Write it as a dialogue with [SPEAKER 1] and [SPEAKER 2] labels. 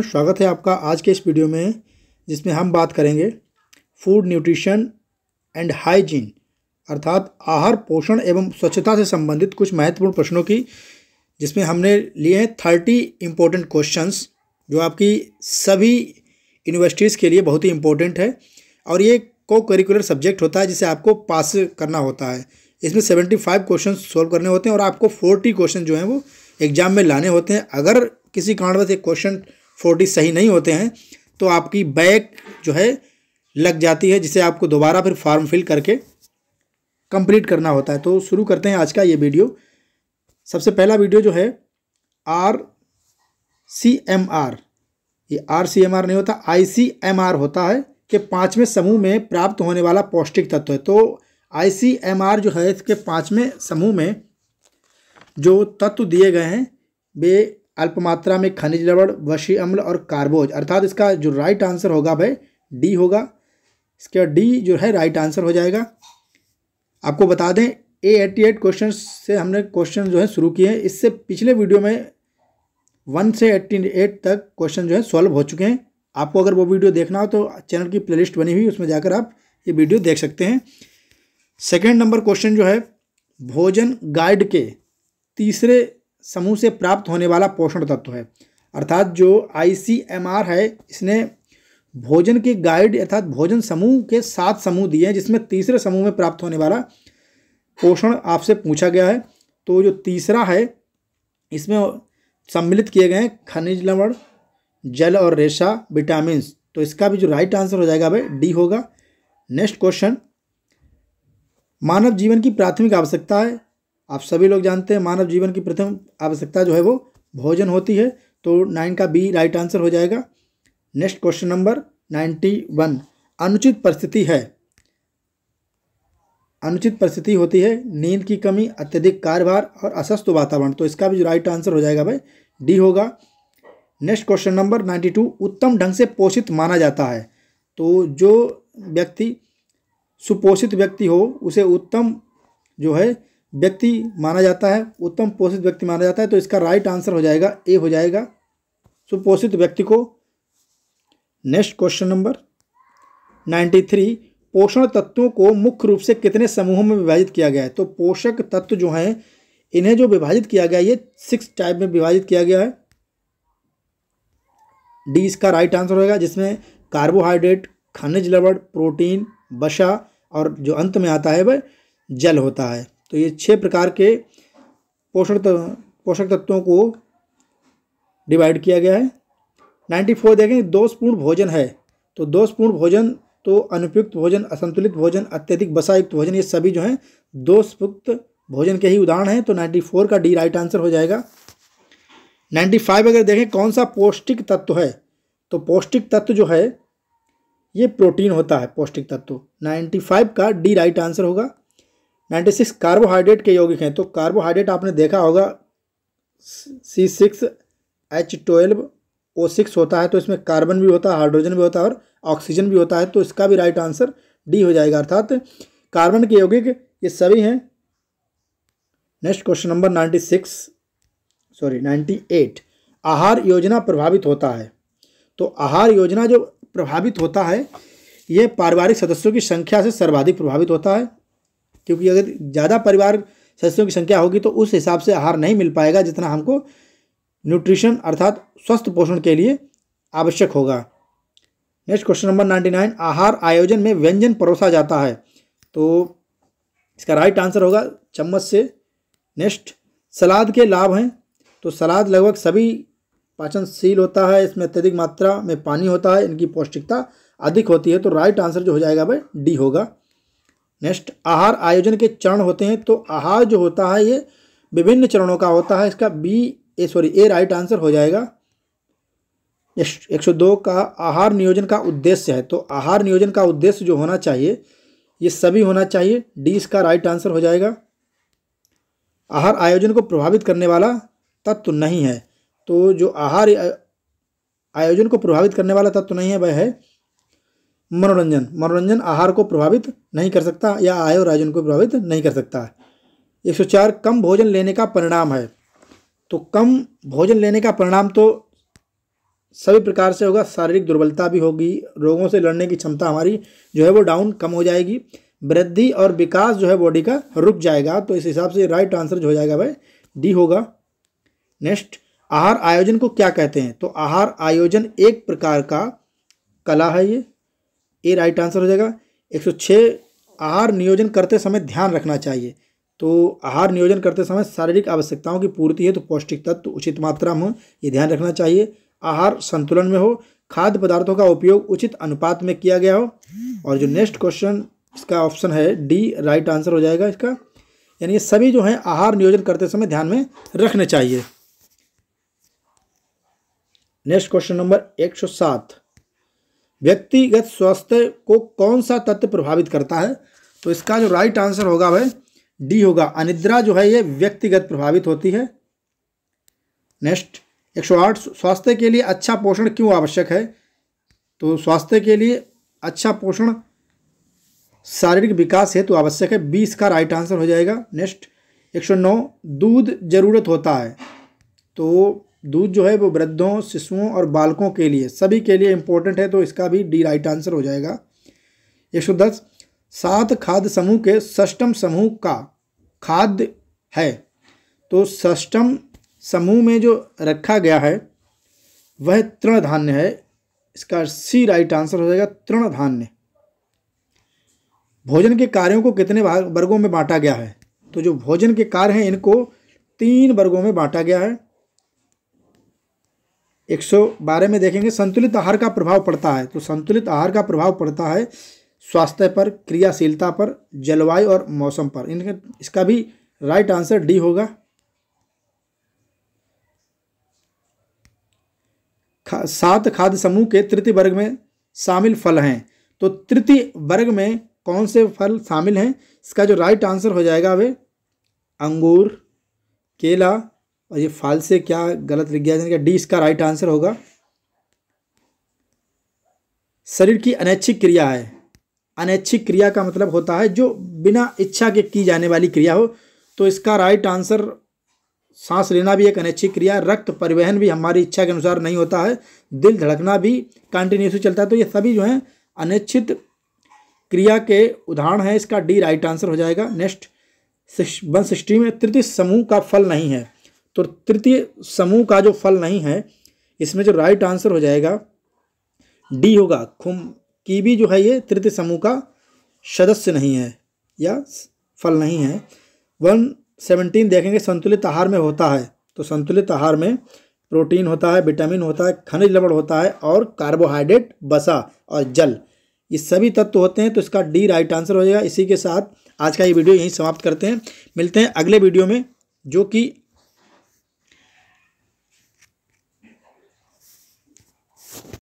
[SPEAKER 1] स्वागत है आपका आज के इस वीडियो में जिसमें हम बात करेंगे फूड न्यूट्रिशन एंड हाइजीन अर्थात आहार पोषण एवं स्वच्छता से संबंधित कुछ महत्वपूर्ण प्रश्नों की जिसमें हमने लिए हैं थर्टी इम्पोर्टेंट क्वेश्चंस जो आपकी सभी यूनिवर्सिटीज़ के लिए बहुत ही इम्पोर्टेंट है और ये को करिकुलर सब्जेक्ट होता है जिसे आपको पास करना होता है इसमें सेवेंटी फाइव क्वेश्चन सॉल्व करने होते हैं और आपको फोर्टी क्वेश्चन जो हैं वो एग्ज़ाम में लाने होते हैं अगर किसी कारणवश एक क्वेश्चन फोर्टी सही नहीं होते हैं तो आपकी बैक जो है लग जाती है जिसे आपको दोबारा फिर फॉर्म फिल करके कंप्लीट करना होता है तो शुरू करते हैं आज का ये वीडियो सबसे पहला वीडियो जो है आर सी एम आर ये आर सी एम आर नहीं होता आई सी एम आर होता है कि पाँचवें समूह में प्राप्त होने वाला पौष्टिक तत्व है तो आई सी एम आर जो है इसके पाँचवें समूह में जो तत्व दिए गए हैं वे अल्प मात्रा में खनिज रबड़ वशी अम्ल और कार्बोज अर्थात इसका जो राइट आंसर होगा भाई डी होगा इसका डी जो है राइट आंसर हो जाएगा आपको बता दें ए एट्टी एट क्वेश्चन से हमने क्वेश्चन जो है शुरू किए हैं इससे पिछले वीडियो में वन से एट्टी एट तक क्वेश्चन जो है सॉल्व हो चुके हैं आपको अगर वो वीडियो देखना हो तो चैनल की प्ले बनी हुई उसमें जाकर आप ये वीडियो देख सकते हैं सेकेंड नंबर क्वेश्चन जो है भोजन गाइड के तीसरे समूह से प्राप्त होने वाला पोषण तत्व है अर्थात जो आई है इसने भोजन के गाइड अर्थात भोजन समूह के सात समूह दिए हैं जिसमें तीसरे समूह में प्राप्त होने वाला पोषण आपसे पूछा गया है तो जो तीसरा है इसमें सम्मिलित किए गए हैं खनिज लवण जल और रेशा विटामिन तो इसका भी जो राइट आंसर हो जाएगा भाई डी होगा नेक्स्ट क्वेश्चन मानव जीवन की प्राथमिक आवश्यकता है आप सभी लोग जानते हैं मानव जीवन की प्रथम आवश्यकता जो है वो भोजन होती है तो नाइन का बी राइट आंसर हो जाएगा next question number ninety one अनुचित परिस्थिति है अनुचित परिस्थिति होती है नींद की कमी अत्यधिक कारभार और अस्वस्थ वातावरण तो इसका भी जो राइट आंसर हो जाएगा भाई डी होगा next question number ninety two उत्तम ढंग से पोषित माना जाता है तो जो व्यक्ति सुपोषित व्यक्ति हो उसे उत्तम जो है व्यक्ति माना जाता है उत्तम पोषित व्यक्ति माना जाता है तो इसका राइट आंसर हो जाएगा ए हो जाएगा सुपोषित व्यक्ति को next question number ninety three पोषण तत्वों को मुख्य रूप से कितने समूहों में विभाजित किया गया है तो पोषक तत्व जो हैं इन्हें जो विभाजित किया गया ये सिक्स टाइप में विभाजित किया गया है डी इसका राइट आंसर होगा जिसमें कार्बोहाइड्रेट खनिज लवण प्रोटीन बशा और जो अंत में आता है वह जल होता है तो ये छः प्रकार के पोषण पोषक तत्वों को डिवाइड किया गया है नाइन्टी फोर देखें दोषपूर्ण भोजन है तो दोषपूर्ण भोजन तो अनुपयुक्त भोजन असंतुलित भोजन अत्यधिक बसायुक्त भोजन ये सभी जो हैं दोषयुक्त भोजन के ही उदाहरण हैं तो नाइन्टी फोर का डी राइट आंसर हो जाएगा नाइन्टी फाइव अगर देखें कौन सा पौष्टिक तत्व है तो पौष्टिक तत्व जो है ये प्रोटीन होता है पौष्टिक तत्व नाइन्टी फाइव का डी राइट आंसर होगा नाइन्टी सिक्स कार्बोहाइड्रेट के यौगिक हैं तो कार्बोहाइड्रेट आपने देखा होगा C six H twelve O six होता है तो इसमें कार्बन भी होता है हाइड्रोजन भी होता है और ऑक्सीजन भी होता है तो इसका भी राइट आंसर डी हो जाएगा अर्थात कार्बन के यौगिक ये सभी हैं next question number ninety six sorry ninety eight आहार योजना प्रभावित होता है तो आहार योजना जो प्रभावित होता है ये पारिवारिक सदस्यों की संख्या से सर्वाधिक प्रभावित होता है क्योंकि अगर ज़्यादा परिवार सदस्यों की संख्या होगी तो उस हिसाब से आहार नहीं मिल पाएगा जितना हमको न्यूट्रिशन अर्थात स्वस्थ पोषण के लिए आवश्यक होगा next question number ninety nine आहार आयोजन में व्यंजन परोसा जाता है तो इसका राइट आंसर होगा चम्मच से नेक्स्ट सलाद के लाभ हैं तो सलाद लगभग सभी पाचनशील होता है इसमें अत्यधिक मात्रा में पानी होता है इनकी पौष्टिकता अधिक होती है तो राइट आंसर जो हो जाएगा वह डी होगा नेक्स्ट आहार आयोजन के चरण होते हैं तो आहार जो होता है ये विभिन्न चरणों का होता है इसका B A sorry A right answer हो जाएगा एक सौ दो का आहार नियोजन का उद्देश्य है तो आहार नियोजन का उद्देश्य जो होना चाहिए ये सभी होना चाहिए डी इसका राइट आंसर हो जाएगा आहार आयोजन को प्रभावित करने वाला तत्व नहीं है तो जो आहार आयोजन को प्रभावित करने वाला तत्व नहीं है वह है मनोरंजन मनोरंजन आहार को प्रभावित नहीं कर सकता या आय और आयोजन को प्रभावित नहीं कर सकता है एक सौ चार कम भोजन लेने का परिणाम है तो कम भोजन लेने का परिणाम तो सभी प्रकार से होगा शारीरिक दुर्बलता भी होगी रोगों से लड़ने की क्षमता हमारी जो है वो डाउन कम हो जाएगी वृद्धि और विकास जो है बॉडी का रुक जाएगा तो इस हिसाब से राइट आंसर जो हो जाएगा भाई डी होगा नेक्स्ट आहार आयोजन को क्या कहते हैं तो आहार आयोजन एक प्रकार का कला है ये ए राइट आंसर हो जाएगा 106 आहार नियोजन करते समय ध्यान रखना चाहिए तो आहार नियोजन करते समय शारीरिक आवश्यकताओं की पूर्ति है तो पौष्टिक तत्व तो उचित मात्रा में ये ध्यान रखना चाहिए आहार संतुलन में हो खाद्य पदार्थों का उपयोग उचित अनुपात में किया गया हो और जो नेक्स्ट क्वेश्चन इसका ऑप्शन है डी राइट आंसर हो जाएगा इसका यानी सभी जो हैं आहार नियोजन करते समय ध्यान में रखने चाहिए नेक्स्ट क्वेश्चन नंबर एक सौ सात व्यक्तिगत स्वास्थ्य को कौन सा तत्व प्रभावित करता है तो इसका जो राइट आंसर होगा वह डी होगा अनिद्रा जो है ये व्यक्तिगत प्रभावित होती है नेक्स्ट एक सौ आठ स्वास्थ्य के लिए अच्छा पोषण क्यों आवश्यक है तो स्वास्थ्य के लिए अच्छा पोषण शारीरिक विकास हेतु तो आवश्यक है बीस का राइट आंसर हो जाएगा नेक्स्ट एक सौ नौ दूध जरूरत होता है तो दूध जो है वो वृद्धों शिशुओं और बालकों के लिए सभी के लिए इम्पोर्टेंट है तो इसका भी डी राइट आंसर हो जाएगा एक सौ दस सात खाद्य समूह के सष्टम समूह का खाद्य है तो सष्टम समूह में जो रखा गया है वह तृणधान्य है इसका सी राइट आंसर हो जाएगा तृणधान्य भोजन के कार्यों को कितने वर्गों में बांटा गया है तो जो भोजन के कार्य हैं इनको तीन वर्गों में बांटा गया है 112 में देखेंगे संतुलित आहार का प्रभाव पड़ता है तो संतुलित आहार का प्रभाव पड़ता है स्वास्थ्य पर क्रियाशीलता पर जलवायु और मौसम पर इनका इसका भी राइट आंसर डी होगा खा, सात खाद्य समूह के तृतीय वर्ग में शामिल फल हैं तो तृतीय वर्ग में कौन से फल शामिल हैं इसका जो राइट आंसर हो जाएगा वे अंगूर केला और ये फाल से क्या गलत लिख गया यानी डी इसका राइट आंसर होगा शरीर की अनैच्छिक क्रिया है अनैच्छिक क्रिया का मतलब होता है जो बिना इच्छा के की जाने वाली क्रिया हो तो इसका राइट आंसर सांस लेना भी एक अनैच्छिक क्रिया रक्त परिवहन भी हमारी इच्छा के अनुसार नहीं होता है दिल धड़कना भी कंटिन्यूसली चलता है तो ये सभी जो हैं अनैच्छित क्रिया के उदाहरण हैं इसका डी राइट आंसर हो जाएगा नेक्स्ट वन सिक्सटी में तृतीय समूह का फल नहीं है तो तृतीय समूह का जो फल नहीं है इसमें जो राइट आंसर हो जाएगा डी होगा खुम की भी जो है ये तृतीय समूह का सदस्य नहीं है या फल नहीं है वन सेवनटीन देखेंगे संतुलित आहार में होता है तो संतुलित आहार में प्रोटीन होता है विटामिन होता है खनिज लवण होता है और कार्बोहाइड्रेट बसा और जल ये सभी तत्व होते हैं तो इसका डी राइट आंसर हो जाएगा इसी के साथ आज का ये वीडियो यहीं समाप्त करते हैं मिलते हैं अगले वीडियो में जो कि